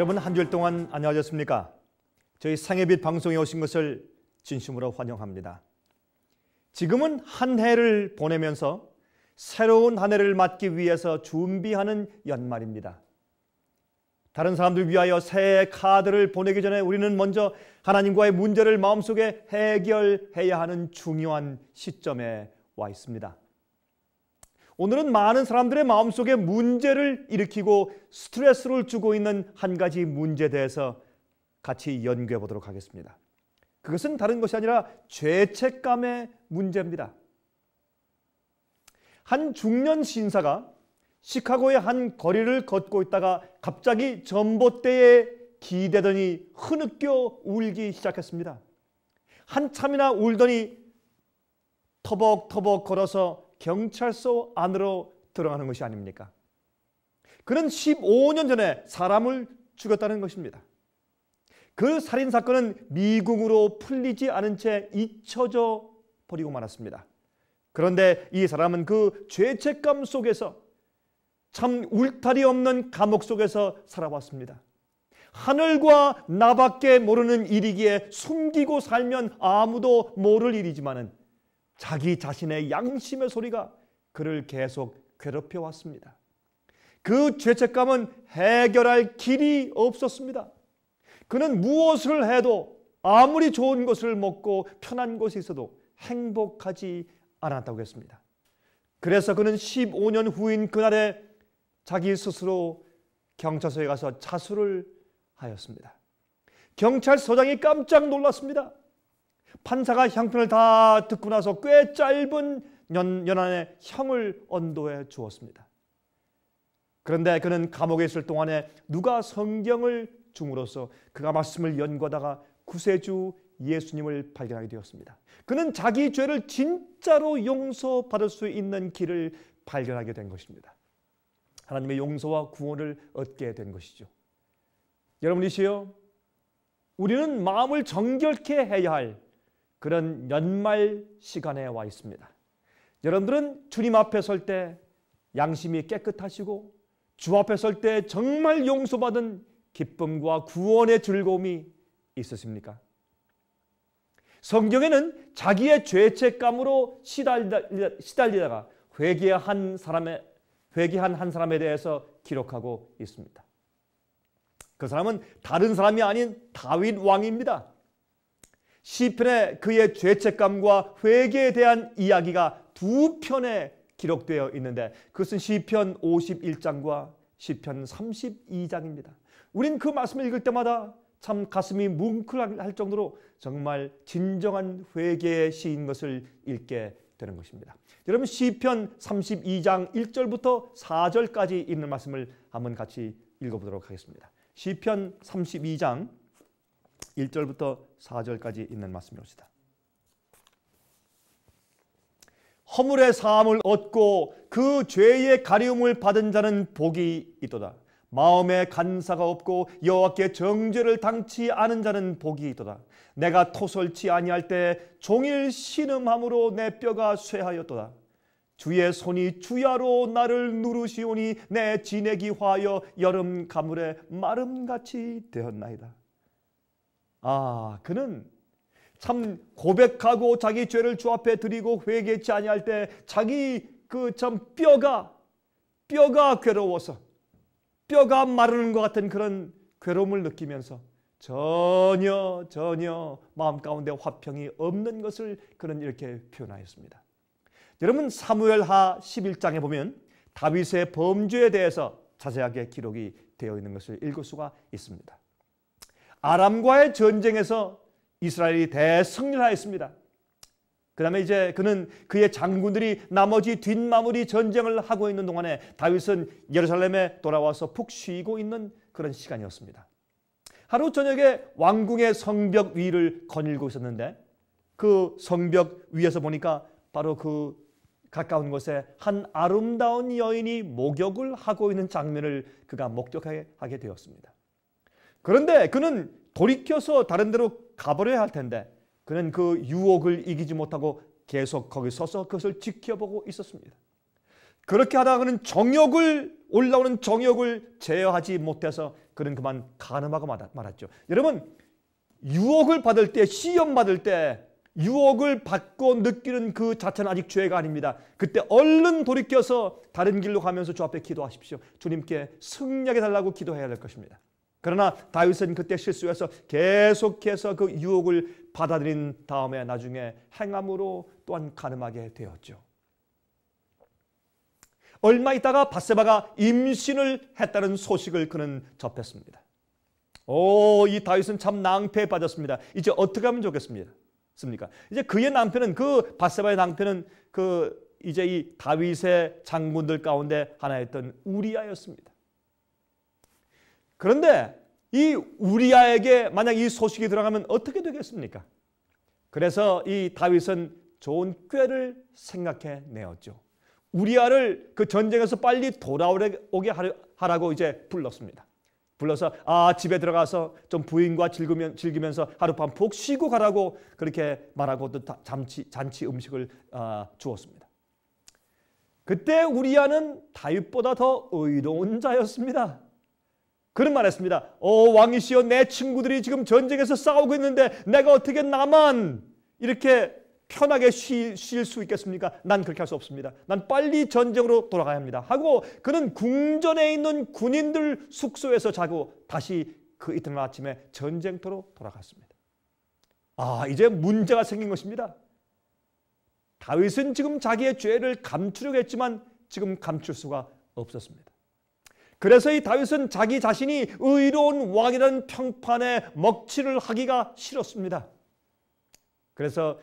여러분 한 주일 동안 안녕하셨습니까? 저희 상해빛 방송에 오신 것을 진심으로 환영합니다. 지금은 한 해를 보내면서 새로운 한 해를 맞기 위해서 준비하는 연말입니다. 다른 사람들 위하여 새해 카드를 보내기 전에 우리는 먼저 하나님과의 문제를 마음속에 해결해야 하는 중요한 시점에 와 있습니다. 오늘은 많은 사람들의 마음속에 문제를 일으키고 스트레스를 주고 있는 한 가지 문제에 대해서 같이 연구해 보도록 하겠습니다. 그것은 다른 것이 아니라 죄책감의 문제입니다. 한 중년 신사가 시카고의 한 거리를 걷고 있다가 갑자기 전봇대에 기대더니 흐느껴 울기 시작했습니다. 한참이나 울더니 터벅터벅 걸어서 경찰서 안으로 들어가는 것이 아닙니까? 그는 15년 전에 사람을 죽였다는 것입니다. 그 살인 사건은 미국으로 풀리지 않은 채 잊혀져 버리고 말았습니다. 그런데 이 사람은 그 죄책감 속에서 참 울타리 없는 감옥 속에서 살아왔습니다. 하늘과 나밖에 모르는 일이기에 숨기고 살면 아무도 모를 일이지만은 자기 자신의 양심의 소리가 그를 계속 괴롭혀 왔습니다. 그 죄책감은 해결할 길이 없었습니다. 그는 무엇을 해도 아무리 좋은 것을 먹고 편한 곳에 있어도 행복하지 않았다고 했습니다. 그래서 그는 15년 후인 그날에 자기 스스로 경찰서에 가서 자수를 하였습니다. 경찰서장이 깜짝 놀랐습니다. 판사가 형편을다 듣고 나서 꽤 짧은 연, 연안에 형을 언도해 주었습니다. 그런데 그는 감옥에 있을 동안에 누가 성경을 중으로써 그가 말씀을 연구하다가 구세주 예수님을 발견하게 되었습니다. 그는 자기 죄를 진짜로 용서받을 수 있는 길을 발견하게 된 것입니다. 하나님의 용서와 구원을 얻게 된 것이죠. 여러분이시여, 우리는 마음을 정결케 해야 할 그런 연말 시간에 와 있습니다. 여러분들은 주님 앞에 설 때 양심이 깨끗하시고 주 앞에 설 때 정말 용서받은 기쁨과 구원의 즐거움이 있으십니까? 성경에는 자기의 죄책감으로 시달리다, 가 회개한 사람의 회개한 한 사람에 대해서 기록하고 있습니다. 그 사람은 다른 사람이 아닌 다윗 왕입니다. 시편의 그의 죄책감과 회개에 대한 이야기가 두 편에 기록되어 있는데 그것은 시편 51장과 시편 32장입니다. 우린 그 말씀을 읽을 때마다 참 가슴이 뭉클할 정도로 정말 진정한 회개의 시인 것을 읽게 되는 것입니다. 여러분 시편 32장 1절부터 4절까지 있는 말씀을 한번 같이 읽어보도록 하겠습니다. 시편 32장 1절부터 4절까지 있는 말씀입니다. 허물의 사함을 얻고 그 죄의 가리움을 받은 자는 복이 있도다. 마음에 간사가 없고 여호와께 정죄를 당치 않은 자는 복이 있도다. 내가 토설치 아니할 때 종일 신음함으로 내 뼈가 쇠하였도다. 주의 손이 주야로 나를 누르시오니 내 진액이 화여 여름 가물에 마름같이 되었나이다. 아, 그는 참 고백하고 자기 죄를 주 앞에 드리고 회개치 아니할 때 자기 그 참 뼈가 뼈가 괴로워서 뼈가 마르는 것 같은 그런 괴로움을 느끼면서 전혀 전혀 마음 가운데 화평이 없는 것을 그는 이렇게 표현하였습니다. 여러분 사무엘하 11장에 보면 다윗의 범죄에 대해서 자세하게 기록이 되어 있는 것을 읽을 수가 있습니다. 아람과의 전쟁에서 이스라엘이 대승리하였습니다. 그 다음에 이제 그는 그의 장군들이 나머지 뒷마무리 전쟁을 하고 있는 동안에 다윗은 예루살렘에 돌아와서 푹 쉬고 있는 그런 시간이었습니다. 하루 저녁에 왕궁의 성벽 위를 거닐고 있었는데 그 성벽 위에서 보니까 바로 그 가까운 곳에 한 아름다운 여인이 목욕을 하고 있는 장면을 그가 목격하게 되었습니다. 그런데 그는 돌이켜서 다른 데로 가버려야 할 텐데 그는 그 유혹을 이기지 못하고 계속 거기 서서 그것을 지켜보고 있었습니다. 그렇게 하다가 그는 정욕을 올라오는 정욕을 제어하지 못해서 그는 그만 가늠하고 말았죠. 여러분 유혹을 받을 때 시험 받을 때 유혹을 받고 느끼는 그 자체는 아직 죄가 아닙니다. 그때 얼른 돌이켜서 다른 길로 가면서 주 앞에 기도하십시오. 주님께 승리하게 달라고 기도해야 될 것입니다. 그러나 다윗은 그때 실수해서 계속해서 그 유혹을 받아들인 다음에 나중에 행함으로 또한 가늠하게 되었죠. 얼마 있다가 바세바가 임신을 했다는 소식을 그는 접했습니다. 오, 이 다윗은 참 낭패에 빠졌습니다. 이제 어떻게 하면 좋겠습니까? 이제 그의 남편은 그 바세바의 남편은 그 이제 이 다윗의 장군들 가운데 하나였던 우리아였습니다. 그런데 이 우리아에게 만약 이 소식이 들어가면 어떻게 되겠습니까? 그래서 이 다윗은 좋은 꾀를 생각해 내었죠. 우리아를 그 전쟁에서 빨리 돌아오게 하라고 이제 불렀습니다. 불러서 아 집에 들어가서 좀 부인과 즐기면, 즐기면서 하룻밤 푹 쉬고 가라고 그렇게 말하고 또 잔치, 잔치 음식을 아, 주었습니다. 그때 우리아는 다윗보다 더 의로운 자였습니다. 그런 말 했습니다. 어, 왕이시여, 내 친구들이 지금 전쟁에서 싸우고 있는데 내가 어떻게 나만 이렇게 편하게 쉴 수 있겠습니까? 난 그렇게 할 수 없습니다. 난 빨리 전쟁으로 돌아가야 합니다. 하고 그는 궁전에 있는 군인들 숙소에서 자고 다시 그 이튿날 아침에 전쟁터로 돌아갔습니다. 아, 이제 문제가 생긴 것입니다. 다윗은 지금 자기의 죄를 감추려고 했지만 지금 감출 수가 없었습니다. 그래서 이 다윗은 자기 자신이 의로운 왕이라는 평판에 먹칠을 하기가 싫었습니다. 그래서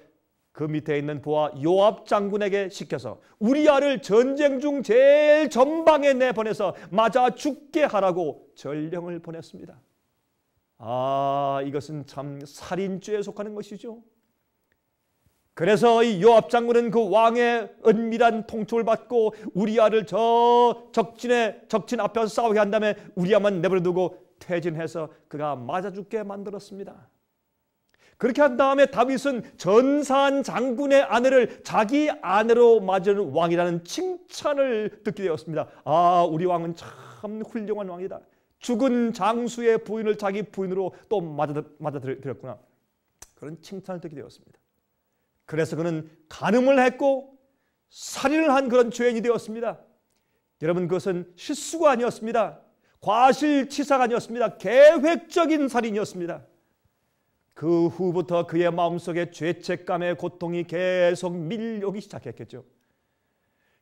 그 밑에 있는 부하 요압 장군에게 시켜서 우리아를 전쟁 중 제일 전방에 내보내서 맞아 죽게 하라고 전령을 보냈습니다. 아, 이것은 참 살인죄에 속하는 것이죠. 그래서 이 요압 장군은 그 왕의 은밀한 통촉을 받고 우리아를 저적진에 적진 앞에서 싸우게 한 다음에 우리아만 내버려두고 퇴진해서 그가 맞아 죽게 만들었습니다. 그렇게 한 다음에 다윗은 전산 장군의 아내를 자기 아내로 맞은 왕이라는 칭찬을 듣게 되었습니다. 아, 우리 왕은 참 훌륭한 왕이다. 죽은 장수의 부인을 자기 부인으로 또 맞아들였구나. 그런 칭찬을 듣게 되었습니다. 그래서 그는 간음을 했고 살인을 한 그런 죄인이 되었습니다. 여러분 그것은 실수가 아니었습니다. 과실치사가 아니었습니다. 계획적인 살인이었습니다. 그 후부터 그의 마음속에 죄책감의 고통이 계속 밀려오기 시작했겠죠.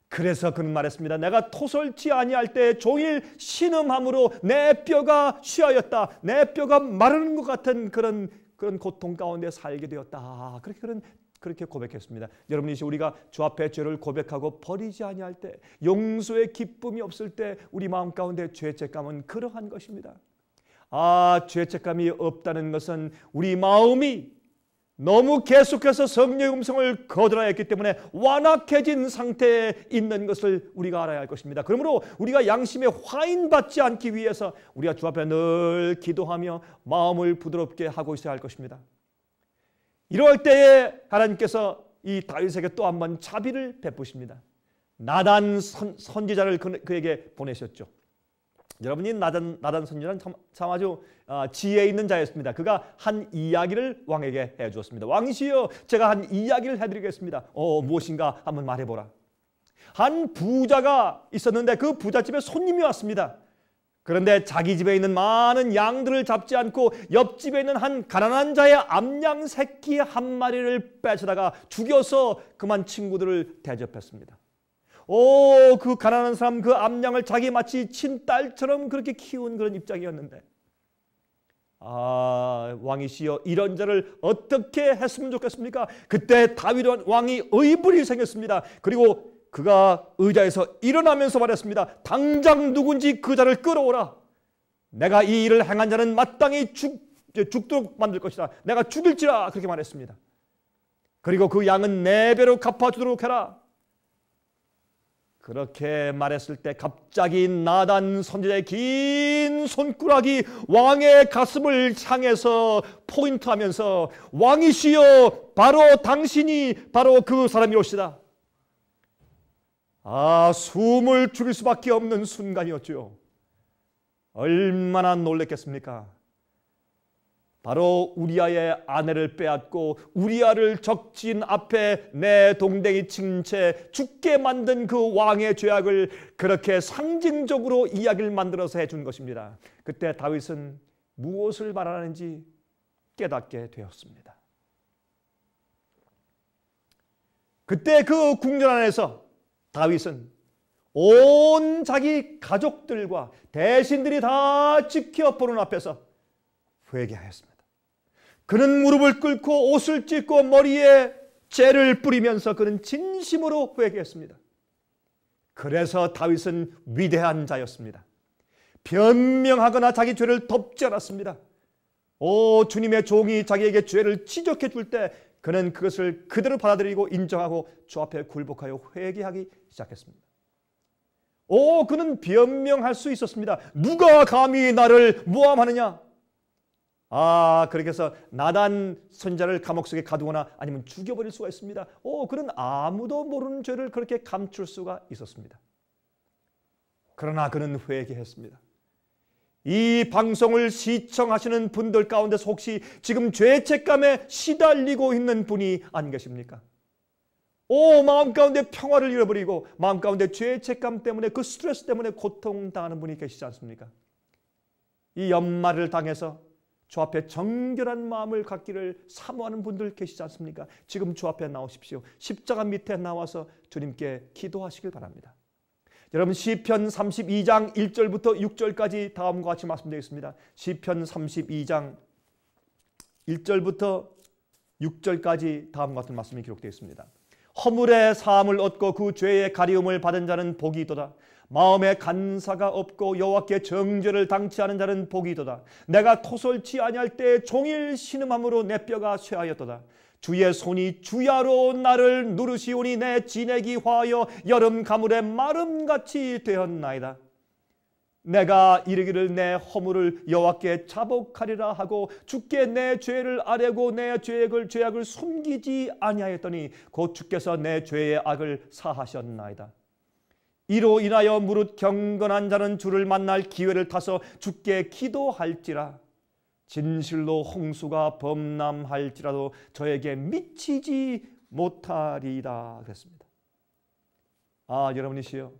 그래서 그는 말했습니다. 내가 토설치 아니할 때 종일 신음함으로 내 뼈가 쉬하였다. 내 뼈가 마르는 것 같은 그런 그런 고통 가운데 살게 되었다. 그렇게 그런 그렇게 고백했습니다. 여러분 이제 우리가 주 앞에 죄를 고백하고 버리지 아니할 때 용서의 기쁨이 없을 때 우리 마음 가운데 죄책감은 그러한 것입니다. 아, 죄책감이 없다는 것은 우리 마음이 너무 계속해서 성령의 음성을 거들어했기 때문에 완악해진 상태에 있는 것을 우리가 알아야 할 것입니다. 그러므로 우리가 양심에 화인받지 않기 위해서 우리가 주 앞에 늘 기도하며 마음을 부드럽게 하고 있어야 할 것입니다. 이럴 때에 하나님께서 이 다윗에게 또 한 번 자비를 베푸십니다. 나단 선, 지자를 그, 에게 보내셨죠. 여러분이 나단, 나단 선지자는 참, 참 아주 어, 지혜 있는 자였습니다. 그가 한 이야기를 왕에게 해주었습니다. 왕이시여 제가 한 이야기를 해드리겠습니다. 어 무엇인가 한번 말해보라. 한 부자가 있었는데 그 부잣집에 손님이 왔습니다. 그런데 자기 집에 있는 많은 양들을 잡지 않고 옆집에 있는 한 가난한 자의 암양 새끼 한 마리를 뺏어다가 죽여서 그만 친구들을 대접했습니다. 오, 그 가난한 사람 그 암양을 자기 마치 친딸처럼 그렇게 키운 그런 입장이었는데. 아, 왕이시여 이런 자를 어떻게 했으면 좋겠습니까? 그때 다윗 왕이 의불이 생겼습니다. 그리고 그가 의자에서 일어나면서 말했습니다. 당장 누군지 그 자를 끌어오라. 내가 이 일을 행한 자는 마땅히 죽, 죽도록 만들 것이다. 내가 죽일지라 그렇게 말했습니다. 그리고 그 양은 네 배로 갚아주도록 해라. 그렇게 말했을 때 갑자기 나단 선지자의 긴 손가락이 왕의 가슴을 향해서 포인트하면서 왕이시여 바로 당신이 바로 그 사람이옵시다. 아, 숨을 줄일 수밖에 없는 순간이었죠. 얼마나 놀랬겠습니까? 바로 우리아의 아내를 빼앗고 우리아를 적진 앞에 내 동댕이 친 채 죽게 만든 그 왕의 죄악을 그렇게 상징적으로 이야기를 만들어서 해준 것입니다. 그때 다윗은 무엇을 말하는지 깨닫게 되었습니다. 그때 그 궁전 안에서 다윗은 온 자기 가족들과 대신들이 다 지켜보는 앞에서 회개하였습니다. 그는 무릎을 꿇고 옷을 찢고 머리에 죄를 뿌리면서 그는 진심으로 회개했습니다. 그래서 다윗은 위대한 자였습니다. 변명하거나 자기 죄를 덮지 않았습니다. 오 주님의 종이 자기에게 죄를 지적해 줄때 그는 그것을 그대로 받아들이고 인정하고 주 앞에 굴복하여 회개하기 시작했습니다. 오, 그는 변명할 수 있었습니다. 누가 감히 나를 모함하느냐? 아, 그렇게 해서 나단 선자를 감옥 속에 가두거나 아니면 죽여버릴 수가 있습니다. 오, 그는 아무도 모르는 죄를 그렇게 감출 수가 있었습니다. 그러나 그는 회개했습니다. 이 방송을 시청하시는 분들 가운데서 혹시 지금 죄책감에 시달리고 있는 분이 안 계십니까? 오 마음 가운데 평화를 잃어버리고 마음 가운데 죄책감 때문에 그 스트레스 때문에 고통당하는 분이 계시지 않습니까? 이 연말을 당해서 주 앞에 정결한 마음을 갖기를 사모하는 분들 계시지 않습니까? 지금 주 앞에 나오십시오. 십자가 밑에 나와서 주님께 기도하시길 바랍니다. 여러분 시편 32장 1절부터 6절까지 다음과 같이 말씀드리겠습니다. 시편 32장 1절부터 6절까지 다음과 같은 말씀이 기록되어 있습니다. 허물의 사함을 얻고 그 죄의 가리움을 받은 자는 복이 있도다. 마음에 간사가 없고 여호와께 정죄를 당치 않은 자는 복이 있도다. 내가 토솔치 아니할 때 종일 신음함으로 내 뼈가 쇠하였도다. 주의 손이 주야로 나를 누르시오니 내 진액이 화여 하 여름 가물에 마름같이 되었나이다. 내가 이르기를 내 허물을 여호와께 자복하리라 하고 주께 내 죄를 아뢰고 내 죄악을 죄악을 숨기지 아니하였더니 곧 주께서 내 죄의 악을 사하셨나이다. 이로 인하여 무릇 경건한 자는 주를 만날 기회를 타서 주께 기도할지라. 진실로 홍수가 범람할지라도 저에게 미치지 못하리라 그랬습니다. 아 여러분이시여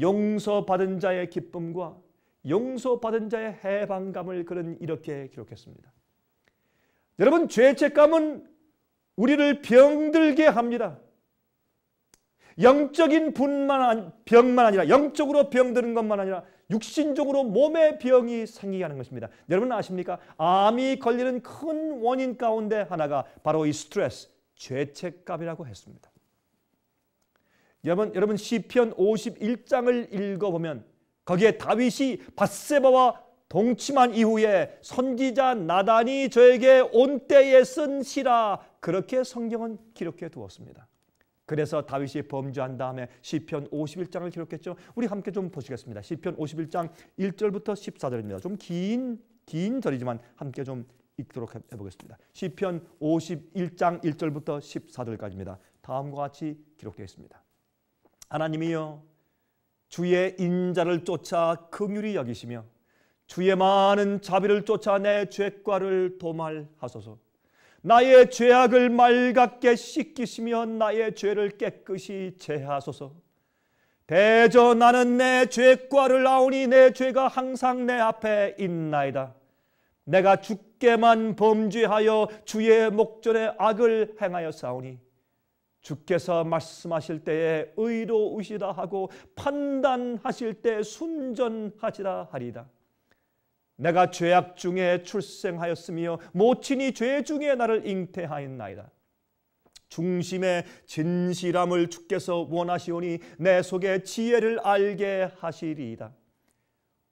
용서받은 자의 기쁨과 용서받은 자의 해방감을 그는 이렇게 기록했습니다. 여러분 죄책감은 우리를 병들게 합니다. 영적인 분만 병만 아니라 영적으로 병드는 것만 아니라 육신적으로 몸의 병이 생기게 하는 것입니다. 여러분 아십니까? 암이 걸리는 큰 원인 가운데 하나가 바로 이 스트레스, 죄책감이라고 했습니다. 여러분, 여러분 시편 51장을 읽어보면 거기에 다윗이 바세바와 동침한 이후에 선지자 나단이 저에게 온 때에 쓴 시라 그렇게 성경은 기록해 두었습니다. 그래서 다윗이 범죄한 다음에 시편 51장을 기록했죠. 우리 함께 좀 보시겠습니다. 시편 51장 1절부터 14절입니다. 좀긴긴 절이지만 함께 좀 읽도록 해보겠습니다. 시편 51장 1절부터 14절까지입니다. 다음과 같이 기록되어 있습니다. 하나님이여 주의 인자를 쫓아 긍휼히 여기시며 주의 많은 자비를 쫓아 내 죄과를 도말하소서. 나의 죄악을 맑게 씻기시며 나의 죄를 깨끗이 제하소서. 대저 나는 내 죄과를 아오니 내 죄가 항상 내 앞에 있나이다. 내가 주께만 범죄하여 주의 목전에 악을 행하여 싸우니 주께서 말씀하실 때에 의로우시다 하고 판단하실 때 순전하시라 하리다. 내가 죄악 중에 출생하였으며 모친이 죄 중에 나를 잉태하였나이다. 중심의 진실함을 주께서 원하시오니 내 속에 지혜를 알게 하시리이다.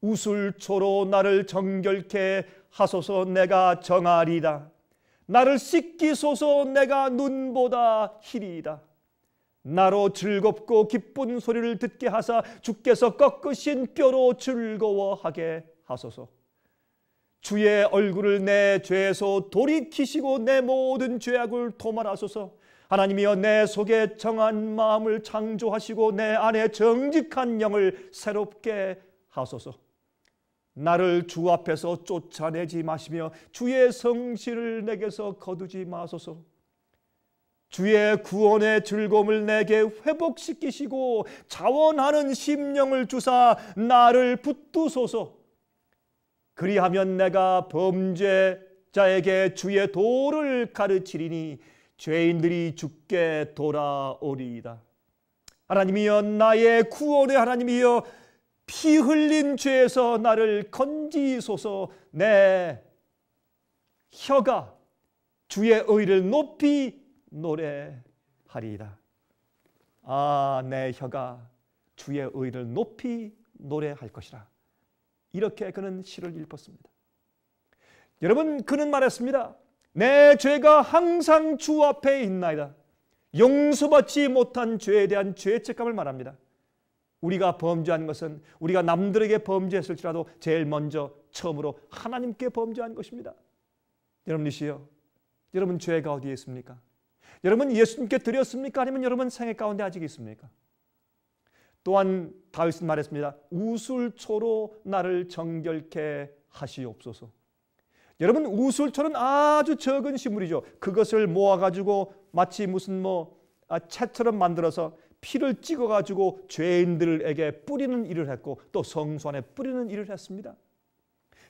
우술초로 나를 정결케 하소서 내가 정하리다. 나를 씻기소서 내가 눈보다 희리이다. 나로 즐겁고 기쁜 소리를 듣게 하사 주께서 꺾으신 뼈로 즐거워하게 하소서. 주의 얼굴을 내 죄에서 돌이키시고 내 모든 죄악을 도말하소서. 하나님이여 내 속에 정한 마음을 창조하시고 내 안에 정직한 영을 새롭게 하소서. 나를 주 앞에서 쫓아내지 마시며 주의 성실을 내게서 거두지 마소서. 주의 구원의 즐거움을 내게 회복시키시고 자원하는 심령을 주사 나를 붙두소서. 그리하면 내가 범죄자에게 주의 도를 가르치리니 죄인들이 죽게 돌아오리이다. 하나님이여 나의 구원의 하나님이여 피 흘린 죄에서 나를 건지소서 내 혀가 주의 의를 높이 노래하리이다. 아, 내 혀가 주의 의를 높이 노래할 것이라. 이렇게 그는 시를 읽었습니다. 여러분 그는 말했습니다. 내 죄가 항상 주 앞에 있나이다. 용서받지 못한 죄에 대한 죄책감을 말합니다. 우리가 범죄한 것은 우리가 남들에게 범죄했을지라도 제일 먼저 처음으로 하나님께 범죄한 것입니다. 여러분이시여, 여러분 죄가 어디에 있습니까? 여러분 예수님께 드렸습니까? 아니면 여러분 생애 가운데 아직 있습니까? 또한 다윗은 말했습니다. 우술초로 나를 정결케 하시옵소서. 여러분 우술초는 아주 적은 식물이죠. 그것을 모아 가지고 마치 무슨 뭐 아, 채처럼 만들어서 피를 찍어 가지고 죄인들에게 뿌리는 일을 했고 또 성소 안에 뿌리는 일을 했습니다.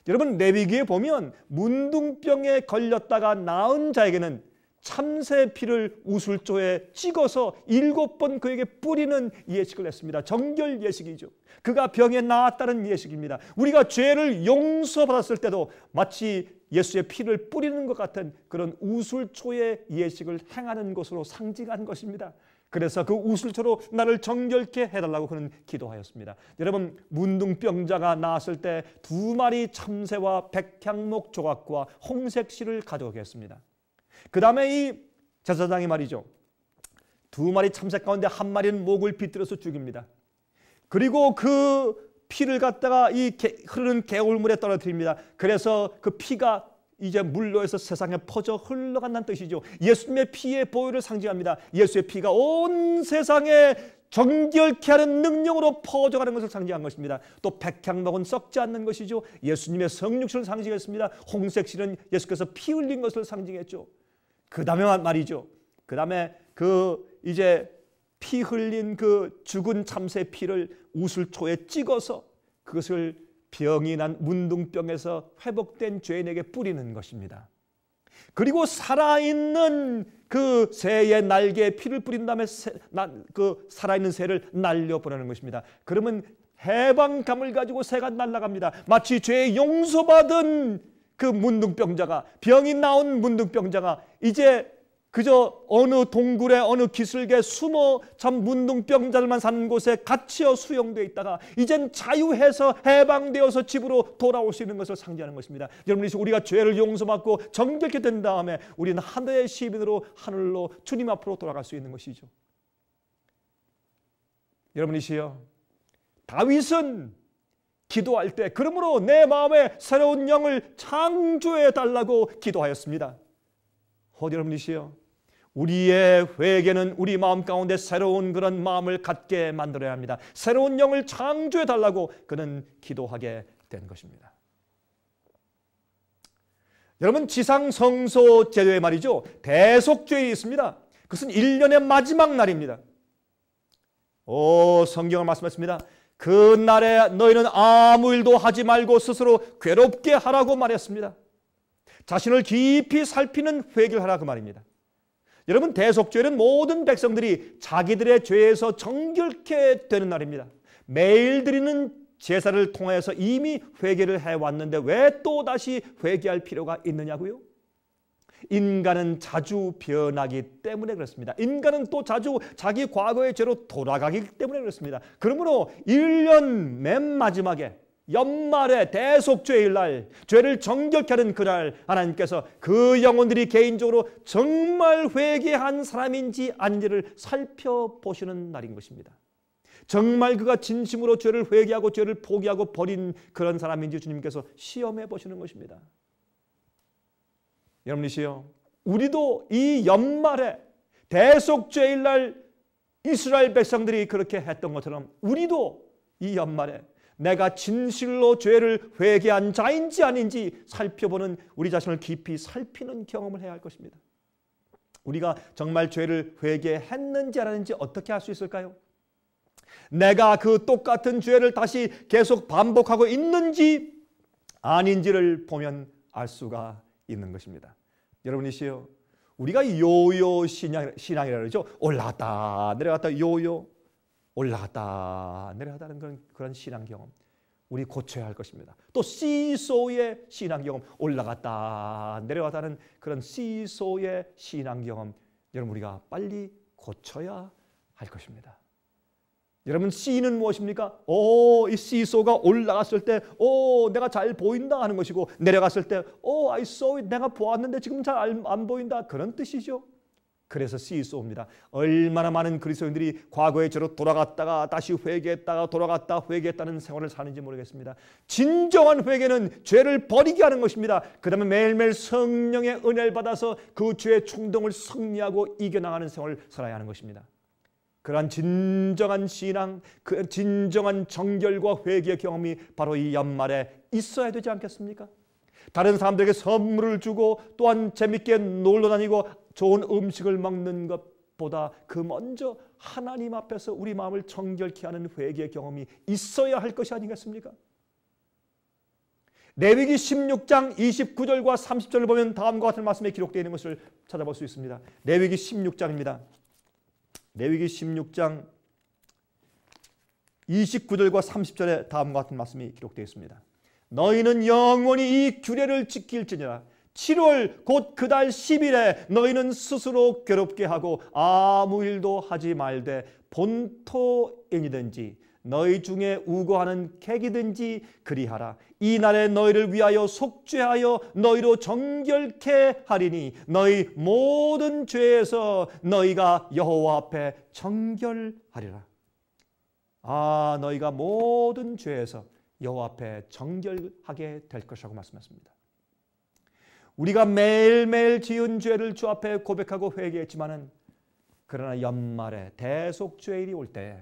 여러분 내위기에 보면 문둥병에 걸렸다가 나은 자에게는 참새 피를 우술조에 찍어서 일곱 번 그에게 뿌리는 예식을 했습니다. 정결 예식이죠. 그가 병에 나았다는 예식입니다. 우리가 죄를 용서받았을 때도 마치 예수의 피를 뿌리는 것 같은 그런 우술초의 예식을 행하는 것으로 상징한 것입니다. 그래서 그 우술초로 나를 정결케 해달라고 그는 기도하였습니다. 여러분 문둥병자가 나왔을때 두 마리 참새와 백향목 조각과 홍색 실을 가져오게 했습니다. 그 다음에 이 제사장이 말이죠. 두 마리 참새 가운데 한 마리는 목을 비틀어서 죽입니다. 그리고 그 피를 갖다가 이 개, 흐르는 개울물에 떨어뜨립니다. 그래서 그 피가 이제 물로해서 세상에 퍼져 흘러간다는 뜻이죠. 예수님의 피의 보유를 상징합니다. 예수의 피가 온 세상에 정결케 하는 능력으로 퍼져가는 것을 상징한 것입니다. 또 백향목은 썩지 않는 것이죠. 예수님의 성육신을 상징했습니다. 홍색실은 예수께서 피 흘린 것을 상징했죠. 그 다음에 말이죠. 그 다음에 그 이제 피 흘린 그 죽은 참새 피를 우슬초에 찍어서 그것을 병이 난 문둥병에서 회복된 죄인에게 뿌리는 것입니다. 그리고 살아있는 그 새의 날개에 피를 뿌린 다음에 새, 나, 그 살아있는 새를 날려보내는 것입니다. 그러면 해방감을 가지고 새가 날아갑니다. 마치 죄 용서받은 그 문둥병자가 병이 나온 문둥병자가 이제 그저 어느 동굴에 어느 기슭에 숨어 참 문둥병자들만 사는 곳에 갇혀 수용되어 있다가 이젠 자유해서 해방되어서 집으로 돌아올 수 있는 것을 상징하는 것입니다. 여러분 이제 우리가 죄를 용서받고 정결케 된 다음에 우리는 하늘의 시민으로 하늘로 주님 앞으로 돌아갈 수 있는 것이죠. 여러분이시여 다윗은 기도할 때 그러므로 내 마음에 새로운 영을 창조해 달라고 기도하였습니다. 어 여러분이시여? 우리의 회개는 우리 마음 가운데 새로운 그런 마음을 갖게 만들어야 합니다. 새로운 영을 창조해 달라고 그는 기도하게 된 것입니다. 여러분 지상성소 제도에 말이죠. 대속죄에 있습니다. 그것은 1년의 마지막 날입니다. 오 성경을 말씀했습니다. 그날에 너희는 아무 일도 하지 말고 스스로 괴롭게 하라고 말했습니다. 자신을 깊이 살피는 회개하라 를그 말입니다. 여러분 대속죄는 모든 백성들이 자기들의 죄에서 정결케 되는 날입니다. 매일 드리는 제사를 통해서 이미 회개를 해왔는데 왜 또다시 회개할 필요가 있느냐고요? 인간은 자주 변하기 때문에 그렇습니다. 인간은 또 자주 자기 과거의 죄로 돌아가기 때문에 그렇습니다. 그러므로 1년 맨 마지막에 연말에 대속죄일 날 죄를 정결케 하는 그날 하나님께서 그 영혼들이 개인적으로 정말 회개한 사람인지 아닌지를 살펴보시는 날인 것입니다. 정말 그가 진심으로 죄를 회개하고 죄를 포기하고 버린 그런 사람인지 주님께서 시험해 보시는 것입니다. 여러분이시여 우리도 이 연말에 대속죄일 날 이스라엘 백성들이 그렇게 했던 것처럼 우리도 이 연말에 내가 진실로 죄를 회개한 자인지 아닌지 살펴보는 우리 자신을 깊이 살피는 경험을 해야 할 것입니다. 우리가 정말 죄를 회개했는지 아닌지 어떻게 할 수 있을까요? 내가 그 똑같은 죄를 다시 계속 반복하고 있는지 아닌지를 보면 알 수가 있는 것입니다. 여러분이시여 우리가 요요 신앙, 신앙이라 그러죠. 올라갔다 내려갔다 요요 올라갔다 내려갔다는 그런, 그런 신앙 경험. 우리 고쳐야 할 것입니다. 또 시소의 신앙 경험 올라갔다 내려갔다는 그런 시소의 신앙 경험 여러분 우리가 빨리 고쳐야 할 것입니다. 여러분 C는 무엇입니까? 오, 이 C소가 올라갔을 때 오, 내가 잘 보인다 하는 것이고 내려갔을 때 오, I saw it. 내가 보았는데 지금 잘 안 보인다. 그런 뜻이죠. 그래서 C소입니다. 얼마나 많은 그리스도인들이 과거의 죄로 돌아갔다가 다시 회개했다가 돌아갔다 회개했다는 생활을 사는지 모르겠습니다. 진정한 회개는 죄를 버리게 하는 것입니다. 그 다음에 매일매일 성령의 은혜를 받아서 그 죄의 충동을 승리하고 이겨나가는 생활을 살아야 하는 것입니다. 그러한 진정한 신앙, 그 진정한 정결과 회개의 경험이 바로 이 연말에 있어야 되지 않겠습니까? 다른 사람들에게 선물을 주고 또한 재밌게 놀러 다니고 좋은 음식을 먹는 것보다 그 먼저 하나님 앞에서 우리 마음을 정결케 하는 회개의 경험이 있어야 할 것이 아니겠습니까? 레위기 16장 29절과 30절을 보면 다음과 같은 말씀에 기록되어 있는 것을 찾아볼 수 있습니다. 레위기 16장입니다. 레위기 16장 29절과 30절에 다음과 같은 말씀이 기록되어 있습니다. 너희는 영원히 이 규례를 지킬지니라. 7월 곧 그달 10일에 너희는 스스로 괴롭게 하고 아무 일도 하지 말되 본토인이든지 너희 중에 우고하는 캐기든지 그리하라. 이 날에 너희를 위하여 속죄하여 너희로 정결케 하리니 너희 모든 죄에서 너희가 여호와 앞에 정결하리라. 아 너희가 모든 죄에서 여호와 앞에 정결하게 될 것이라고 말씀했습니다. 우리가 매일매일 지은 죄를 주 앞에 고백하고 회개했지만은 그러나 연말에 대속죄일이 올때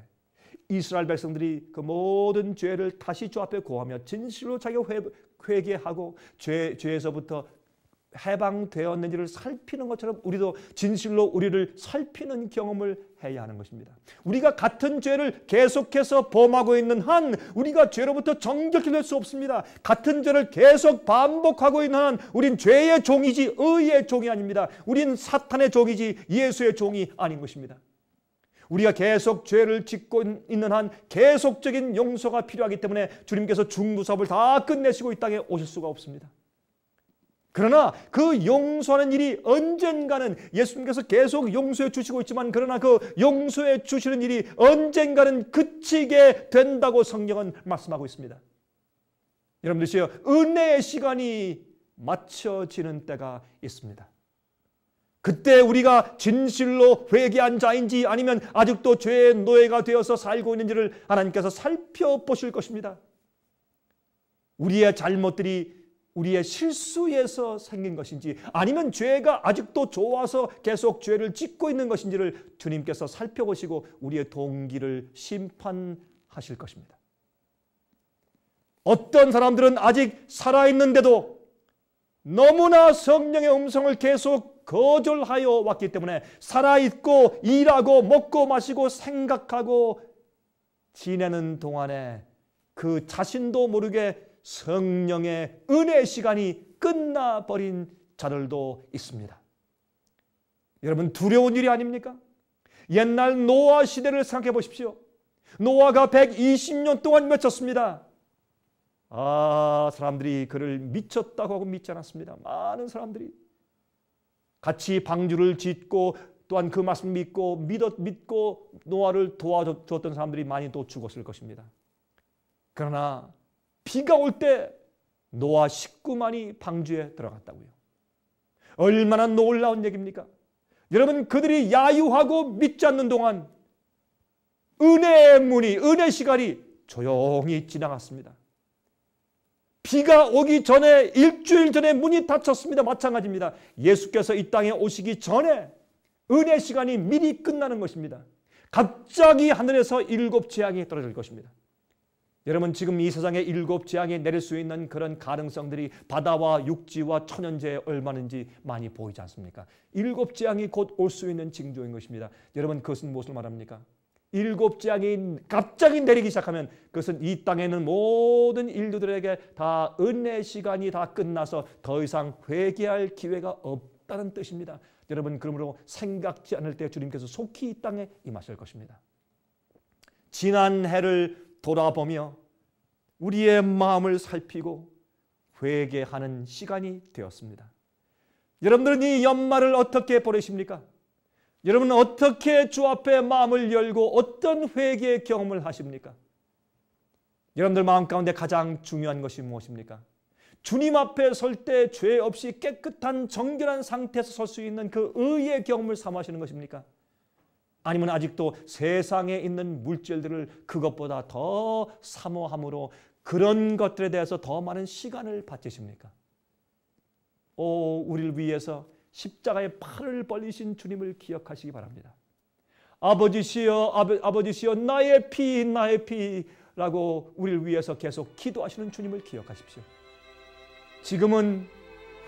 이스라엘 백성들이 그 모든 죄를 다시 주 앞에 고하며 진실로 자기 회, 회개하고 죄, 죄에서부터 해방되었는지를 살피는 것처럼 우리도 진실로 우리를 살피는 경험을 해야 하는 것입니다. 우리가 같은 죄를 계속해서 범하고 있는 한 우리가 죄로부터 정결케 될수 없습니다. 같은 죄를 계속 반복하고 있는 한 우린 죄의 종이지 의의 종이 아닙니다. 우린 사탄의 종이지 예수의 종이 아닌 것입니다. 우리가 계속 죄를 짓고 있는 한 계속적인 용서가 필요하기 때문에 주님께서 중사업을다 끝내시고 이 땅에 오실 수가 없습니다. 그러나 그 용서하는 일이 언젠가는 예수님께서 계속 용서해 주시고 있지만 그러나 그 용서해 주시는 일이 언젠가는 그치게 된다고 성경은 말씀하고 있습니다. 여러분들 시요 은혜의 시간이 맞춰지는 때가 있습니다. 그때 우리가 진실로 회개한 자인지 아니면 아직도 죄의 노예가 되어서 살고 있는지를 하나님께서 살펴보실 것입니다. 우리의 잘못들이 우리의 실수에서 생긴 것인지 아니면 죄가 아직도 좋아서 계속 죄를 짓고 있는 것인지를 주님께서 살펴보시고 우리의 동기를 심판하실 것입니다. 어떤 사람들은 아직 살아있는데도 너무나 성령의 음성을 계속 거절하여 왔기 때문에 살아있고 일하고 먹고 마시고 생각하고 지내는 동안에 그 자신도 모르게 성령의 은혜 시간이 끝나버린 자들도 있습니다. 여러분 두려운 일이 아닙니까? 옛날 노아 시대를 생각해 보십시오. 노아가 120년 동안 맺혔습니다. 아, 사람들이 그를 미쳤다고 하고 믿지 않았습니다. 많은 사람들이 같이 방주를 짓고 또한 그 말씀 믿고 믿어, 믿고 노아를 도와줬던 사람들이 많이 또 죽었을 것입니다. 그러나 비가 올 때 노아 식구만이 방주에 들어갔다고요. 얼마나 놀라운 얘기입니까? 여러분 그들이 야유하고 믿지 않는 동안 은혜의 문이 은혜 시간이 조용히 지나갔습니다. 비가 오기 전에 일주일 전에 문이 닫혔습니다. 마찬가지입니다. 예수께서 이 땅에 오시기 전에 은혜 시간이 미리 끝나는 것입니다. 갑자기 하늘에서 일곱 재앙이 떨어질 것입니다. 여러분 지금 이 세상에 일곱 재앙이 내릴 수 있는 그런 가능성들이 바다와 육지와 천연재에 얼마든지 많이 보이지 않습니까? 일곱 재앙이 곧 올 수 있는 징조인 것입니다. 여러분 그것은 무엇을 말합니까? 일곱 재앙이 갑자기 내리기 시작하면 그것은 이 땅에는 모든 인류들에게 다 은혜 시간이 다 끝나서 더 이상 회개할 기회가 없다는 뜻입니다. 여러분 그러므로 생각지 않을 때 주님께서 속히 이 땅에 임하실 것입니다. 지난해를 돌아보며 우리의 마음을 살피고 회개하는 시간이 되었습니다. 여러분들은 이 연말을 어떻게 보내십니까? 여러분은 어떻게 주 앞에 마음을 열고 어떤 회개의 경험을 하십니까? 여러분들 마음 가운데 가장 중요한 것이 무엇입니까? 주님 앞에 설 때 죄 없이 깨끗한 정결한 상태에서 설 수 있는 그 의의 경험을 삼으시는 것입니까? 아니면 아직도 세상에 있는 물질들을 그것보다 더 사모함으로 그런 것들에 대해서 더 많은 시간을 바치십니까? 오, 우리를 위해서 십자가에 팔을 벌리신 주님을 기억하시기 바랍니다. 아버지시여 아버, 지시여 나의 피 나의 피라고 우리를 위해서 계속 기도하시는 주님을 기억하십시오. 지금은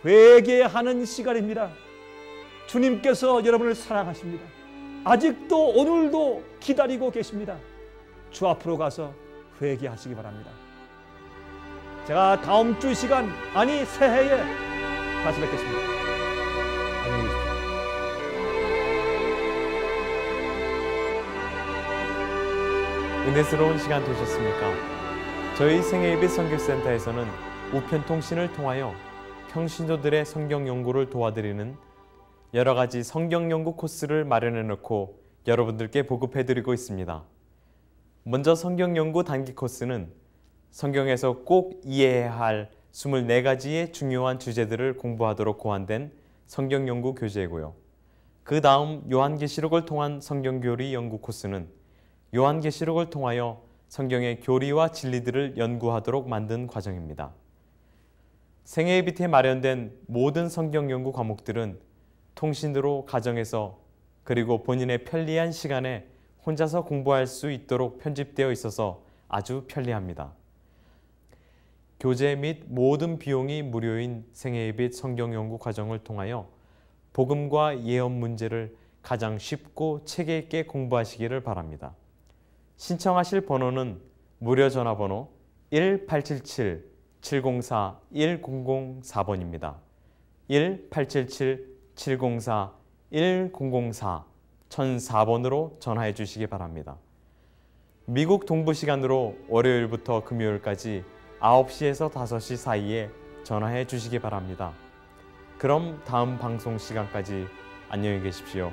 회개하는 시간입니다. 주님께서 여러분을 사랑하십니다. 아직도 오늘도 기다리고 계십니다. 주 앞으로 가서 회개하시기 바랍니다. 제가 다음 주 시간 아니 새해에 다시 뵙겠습니다. 은혜스러운 시간 되셨습니까? 저희 생애예배 선교센터에서는 우편통신을 통하여 평신도들의 성경 연구를 도와드리는 여러 가지 성경 연구 코스를 마련해 놓고 여러분들께 보급해 드리고 있습니다. 먼저 성경 연구 단기 코스는 성경에서 꼭 이해해야 할 24가지의 중요한 주제들을 공부하도록 고안된 성경 연구 교재고요. 그 다음 요한계시록을 통한 성경교리 연구 코스는 요한계시록을 통하여 성경의 교리와 진리들을 연구하도록 만든 과정입니다. 생애의 빛에 마련된 모든 성경 연구 과목들은 통신으로 가정에서 그리고 본인의 편리한 시간에 혼자서 공부할 수 있도록 편집되어 있어서 아주 편리합니다. 교재 및 모든 비용이 무료인 생애의 빛 성경 연구 과정을 통하여 복음과 예언 문제를 가장 쉽고 체계 있게 공부하시기를 바랍니다. 신청하실 번호는 무료 전화번호 1877-704-1004번입니다. 1877-704-1004 1004번으로 전화해 주시기 바랍니다. 미국 동부 시간으로 월요일부터 금요일까지 9시에서 5시 사이에 전화해 주시기 바랍니다. 그럼 다음 방송 시간까지 안녕히 계십시오.